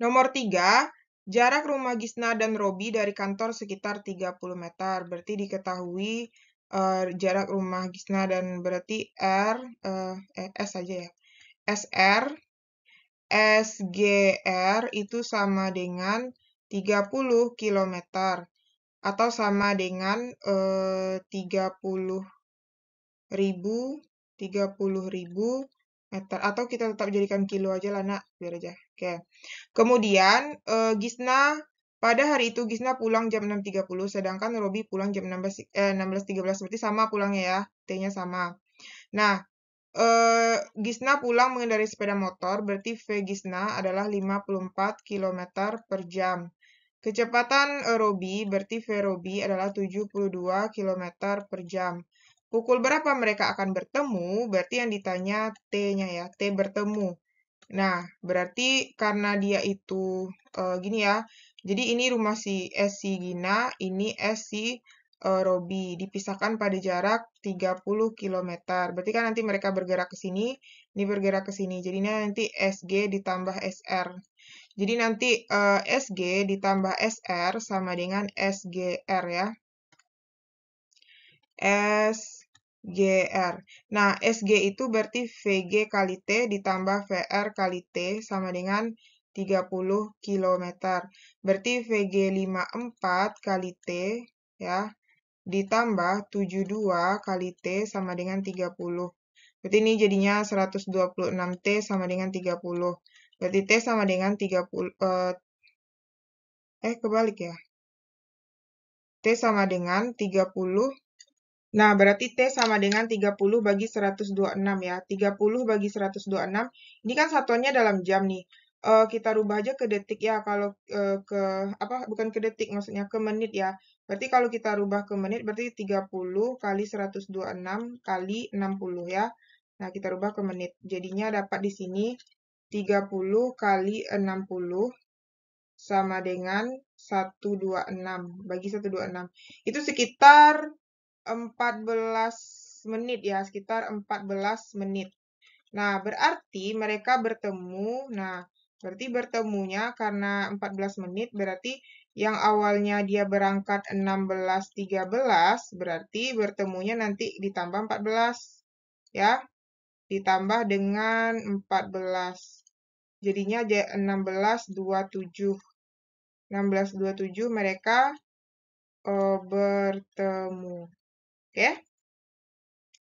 Nomor tiga, jarak rumah Gisna dan Robi dari kantor sekitar 30 meter. Berarti diketahui uh, jarak rumah Gisna dan berarti R, uh, eh, S aja ya. SR, SGR itu sama dengan 30 km atau sama dengan eh, 30 ribu 30 ribu meter atau kita tetap jadikan kilo aja lah nak biar aja oke kemudian uh, Gisna pada hari itu Gisna pulang jam 6.30 sedangkan Robi pulang jam 16 eh, 16.13 berarti sama pulangnya ya T-nya sama nah uh, Gisna pulang mengendarai sepeda motor berarti V Gisna adalah 54 km per jam kecepatan uh, Robi berarti V Robi adalah 72 km per jam Pukul berapa mereka akan bertemu, berarti yang ditanya T-nya ya, T bertemu. Nah, berarti karena dia itu uh, gini ya, jadi ini rumah si S si Gina, ini S si uh, Robi, dipisahkan pada jarak 30 km. Berarti kan nanti mereka bergerak ke sini, ini bergerak ke sini. Jadi nanti SG ditambah SR. Jadi nanti uh, eh, SG ditambah SR sama dengan SGR ya. S GR. Nah, SG itu berarti VG kali T ditambah VR kali T sama dengan 30 km. Berarti VG 54 kali T ya ditambah 72 kali T sama dengan 30. Berarti ini jadinya 126T sama dengan 30. Berarti T sama dengan 30 eh, eh kebalik ya. T sama dengan 30 Nah, berarti T sama dengan 30 bagi 126 ya. 30 bagi 126, ini kan satuannya dalam jam nih. Uh, kita rubah aja ke detik ya, kalau uh, ke, apa, bukan ke detik, maksudnya ke menit ya. Berarti kalau kita rubah ke menit, berarti 30 kali 126 kali 60 ya. Nah, kita rubah ke menit. Jadinya dapat di sini 30 kali 60 sama dengan 126 bagi 126 itu sekitar 14 menit ya, sekitar 14 menit. Nah, berarti mereka bertemu. Nah, berarti bertemunya karena 14 menit berarti yang awalnya dia berangkat 16.13 berarti bertemunya nanti ditambah 14 ya. Ditambah dengan 14. Jadinya 16.27. 16.27 mereka uh, bertemu. Yeah?